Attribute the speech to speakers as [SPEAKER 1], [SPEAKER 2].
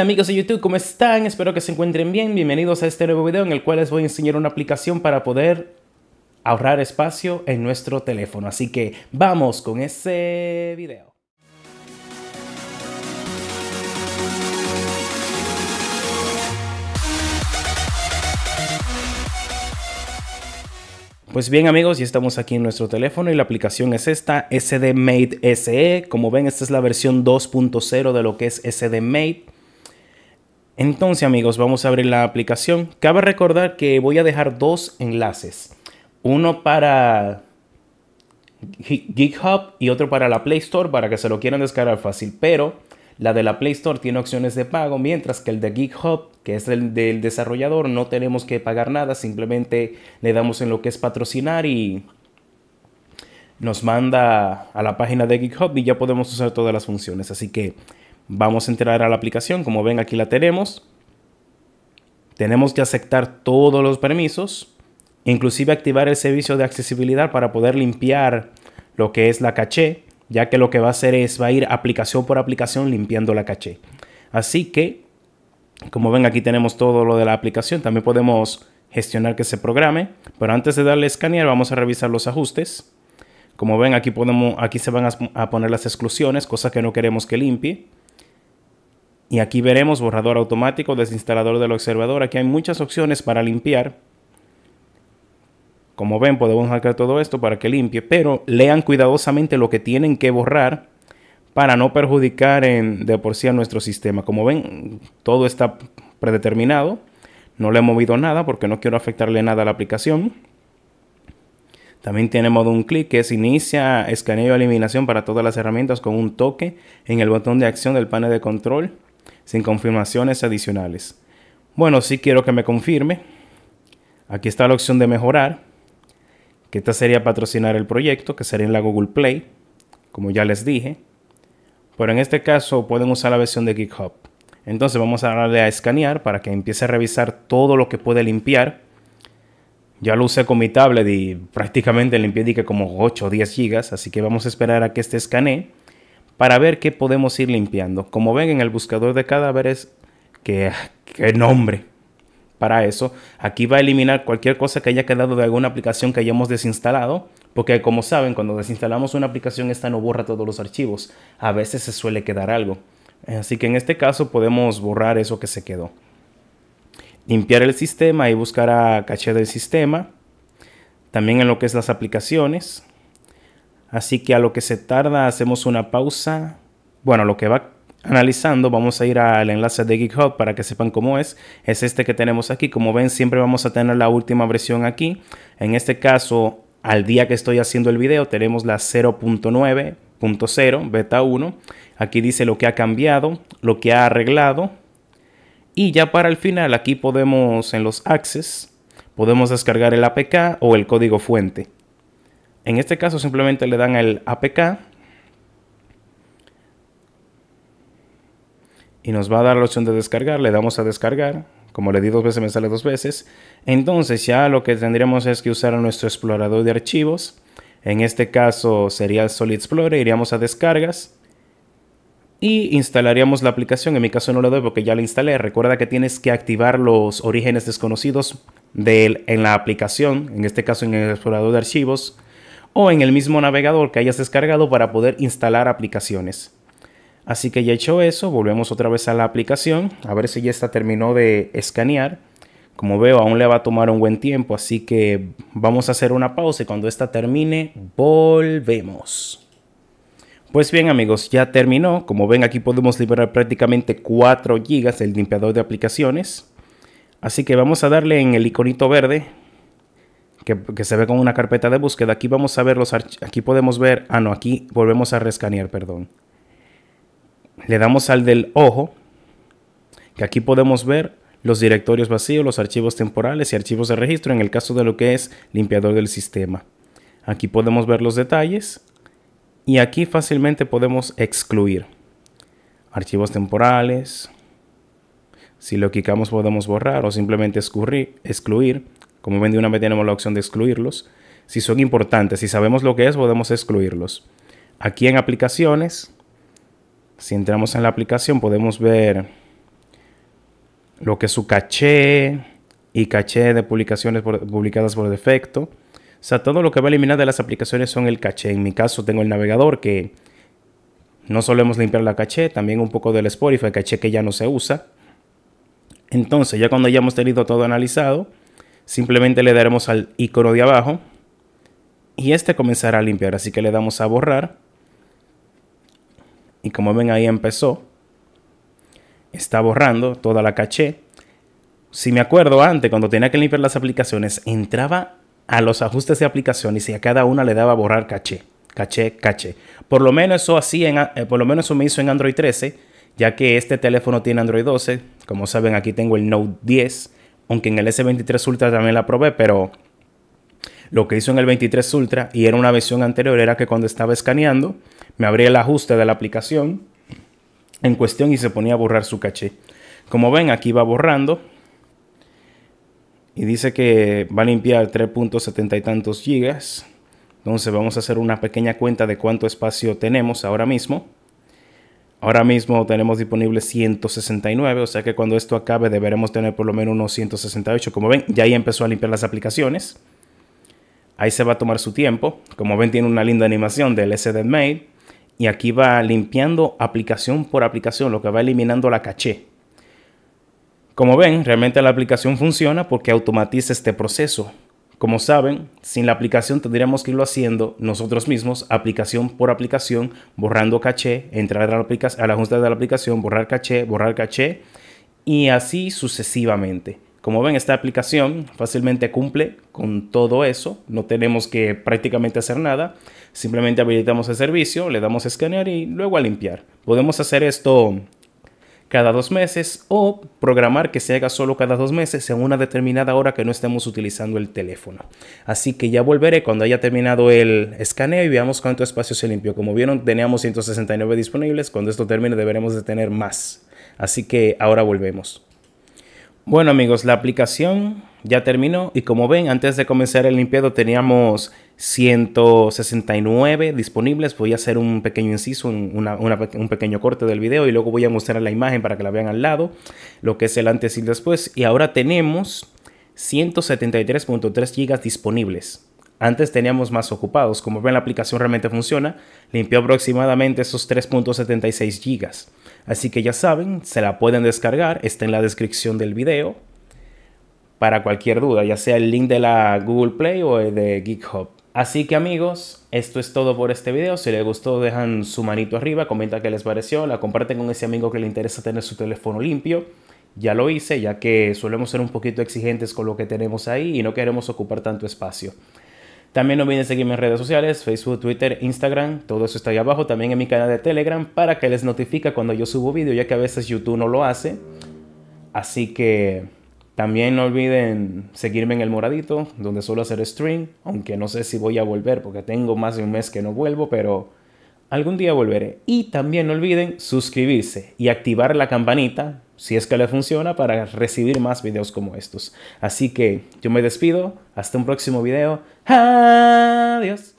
[SPEAKER 1] amigos de YouTube, ¿cómo están? Espero que se encuentren bien. Bienvenidos a este nuevo video en el cual les voy a enseñar una aplicación para poder ahorrar espacio en nuestro teléfono. Así que vamos con ese video. Pues bien amigos, ya estamos aquí en nuestro teléfono y la aplicación es esta, SD Mate SE. Como ven, esta es la versión 2.0 de lo que es SD Mate. Entonces amigos, vamos a abrir la aplicación. Cabe recordar que voy a dejar dos enlaces. Uno para GitHub y otro para la Play Store para que se lo quieran descargar fácil. Pero la de la Play Store tiene opciones de pago, mientras que el de GitHub, que es el del desarrollador, no tenemos que pagar nada. Simplemente le damos en lo que es patrocinar y nos manda a la página de GitHub y ya podemos usar todas las funciones. Así que Vamos a entrar a la aplicación. Como ven, aquí la tenemos. Tenemos que aceptar todos los permisos, inclusive activar el servicio de accesibilidad para poder limpiar lo que es la caché, ya que lo que va a hacer es va a ir aplicación por aplicación limpiando la caché. Así que, como ven, aquí tenemos todo lo de la aplicación. También podemos gestionar que se programe, pero antes de darle escanear vamos a revisar los ajustes. Como ven, aquí, podemos, aquí se van a poner las exclusiones, cosas que no queremos que limpie. Y aquí veremos borrador automático, desinstalador del observador. Aquí hay muchas opciones para limpiar. Como ven, podemos marcar todo esto para que limpie, pero lean cuidadosamente lo que tienen que borrar para no perjudicar en, de por sí a nuestro sistema. Como ven, todo está predeterminado. No le he movido nada porque no quiero afectarle nada a la aplicación. También tenemos un clic que es inicia escaneo eliminación para todas las herramientas con un toque en el botón de acción del panel de control sin confirmaciones adicionales. Bueno, si quiero que me confirme. Aquí está la opción de mejorar, que esta sería patrocinar el proyecto, que sería en la Google Play, como ya les dije. Pero en este caso pueden usar la versión de GitHub. Entonces vamos a darle a escanear para que empiece a revisar todo lo que puede limpiar. Ya lo usé con mi tablet y prácticamente limpié como 8 o 10 gigas, así que vamos a esperar a que este escanee para ver qué podemos ir limpiando. Como ven en el buscador de cadáveres, que qué nombre. Para eso, aquí va a eliminar cualquier cosa que haya quedado de alguna aplicación que hayamos desinstalado, porque como saben, cuando desinstalamos una aplicación, esta no borra todos los archivos. A veces se suele quedar algo. Así que en este caso podemos borrar eso que se quedó. Limpiar el sistema y buscar a caché del sistema. También en lo que es las aplicaciones. Así que a lo que se tarda hacemos una pausa. Bueno, lo que va analizando, vamos a ir al enlace de GitHub para que sepan cómo es. Es este que tenemos aquí. Como ven, siempre vamos a tener la última versión aquí. En este caso, al día que estoy haciendo el video, tenemos la 0.9.0, beta 1. Aquí dice lo que ha cambiado, lo que ha arreglado. Y ya para el final, aquí podemos, en los access, podemos descargar el APK o el código fuente. En este caso simplemente le dan el APK y nos va a dar la opción de descargar. Le damos a descargar. Como le di dos veces, me sale dos veces. Entonces ya lo que tendríamos es que usar nuestro explorador de archivos. En este caso sería el Solid Explorer. Iríamos a descargas y instalaríamos la aplicación. En mi caso no lo doy porque ya la instalé. Recuerda que tienes que activar los orígenes desconocidos en la aplicación, en este caso en el explorador de archivos o en el mismo navegador que hayas descargado para poder instalar aplicaciones. Así que ya hecho eso, volvemos otra vez a la aplicación, a ver si ya está terminó de escanear. Como veo, aún le va a tomar un buen tiempo, así que vamos a hacer una pausa y cuando esta termine, volvemos. Pues bien amigos, ya terminó. Como ven aquí podemos liberar prácticamente 4 GB del limpiador de aplicaciones. Así que vamos a darle en el iconito verde que, se ve con una carpeta de búsqueda. Aquí vamos a ver Aquí podemos ver. Ah, no, aquí volvemos a rescanear, perdón. Le damos al del ojo. Que aquí podemos ver los directorios vacíos, los archivos temporales y archivos de registro en el caso de lo que es limpiador del sistema. Aquí podemos ver los detalles y aquí fácilmente podemos excluir archivos temporales. Si lo quitamos podemos borrar o simplemente escurrir, excluir como ven, de una vez tenemos la opción de excluirlos. Si son importantes, si sabemos lo que es, podemos excluirlos. Aquí en aplicaciones, si entramos en la aplicación, podemos ver lo que es su caché y caché de publicaciones publicadas por defecto. O sea, todo lo que va a eliminar de las aplicaciones son el caché. En mi caso tengo el navegador que no solemos limpiar la caché, también un poco del Spotify, caché que ya no se usa. Entonces, ya cuando hayamos tenido todo analizado, Simplemente le daremos al icono de abajo y este comenzará a limpiar. Así que le damos a borrar. Y como ven ahí empezó. Está borrando toda la caché. Si me acuerdo antes, cuando tenía que limpiar las aplicaciones, entraba a los ajustes de aplicaciones y a cada una le daba borrar caché, caché, caché. Por lo menos eso así en, eh, por lo menos eso me hizo en Android 13, ya que este teléfono tiene Android 12. Como saben, aquí tengo el Note 10 aunque en el S23 Ultra también la probé, pero lo que hizo en el 23 Ultra y era una versión anterior era que cuando estaba escaneando, me abría el ajuste de la aplicación en cuestión y se ponía a borrar su caché. Como ven, aquí va borrando y dice que va a limpiar 3.70 y tantos gigas. Entonces vamos a hacer una pequeña cuenta de cuánto espacio tenemos ahora mismo. Ahora mismo tenemos disponible 169, o sea que cuando esto acabe deberemos tener por lo menos unos 168. Como ven, ya ahí empezó a limpiar las aplicaciones. Ahí se va a tomar su tiempo. Como ven, tiene una linda animación del SD Y aquí va limpiando aplicación por aplicación, lo que va eliminando la caché. Como ven, realmente la aplicación funciona porque automatiza este proceso. Como saben, sin la aplicación tendríamos que irlo haciendo nosotros mismos, aplicación por aplicación, borrando caché, entrar a la, a la junta de la aplicación, borrar caché, borrar caché y así sucesivamente. Como ven, esta aplicación fácilmente cumple con todo eso. No tenemos que prácticamente hacer nada. Simplemente habilitamos el servicio, le damos a escanear y luego a limpiar. Podemos hacer esto cada dos meses o programar que se haga solo cada dos meses en una determinada hora que no estemos utilizando el teléfono. Así que ya volveré cuando haya terminado el escaneo y veamos cuánto espacio se limpió. Como vieron, teníamos 169 disponibles. Cuando esto termine deberemos de tener más. Así que ahora volvemos. Bueno amigos, la aplicación ya terminó y como ven, antes de comenzar el limpiado teníamos 169 disponibles. Voy a hacer un pequeño inciso, un pequeño corte del video y luego voy a mostrar la imagen para que la vean al lado, lo que es el antes y el después. Y ahora tenemos 173.3 gigas disponibles. Antes teníamos más ocupados. Como ven, la aplicación realmente funciona. Limpió aproximadamente esos 3.76 gigas. Así que ya saben, se la pueden descargar. Está en la descripción del video. Para cualquier duda, ya sea el link de la Google Play o el de GitHub. Así que amigos, esto es todo por este video. Si les gustó, dejan su manito arriba, comenta qué les pareció, la comparten con ese amigo que le interesa tener su teléfono limpio. Ya lo hice, ya que solemos ser un poquito exigentes con lo que tenemos ahí y no queremos ocupar tanto espacio. También no olviden seguirme en redes sociales, Facebook, Twitter, Instagram, todo eso está ahí abajo. También en mi canal de Telegram para que les notifique cuando yo subo video, ya que a veces YouTube no lo hace. Así que también no olviden seguirme en el moradito, donde suelo hacer stream, aunque no sé si voy a volver porque tengo más de un mes que no vuelvo, pero algún día volveré. Y también no olviden suscribirse y activar la campanita, si es que le funciona, para recibir más videos como estos. Así que yo me despido, hasta un próximo video. Adiós.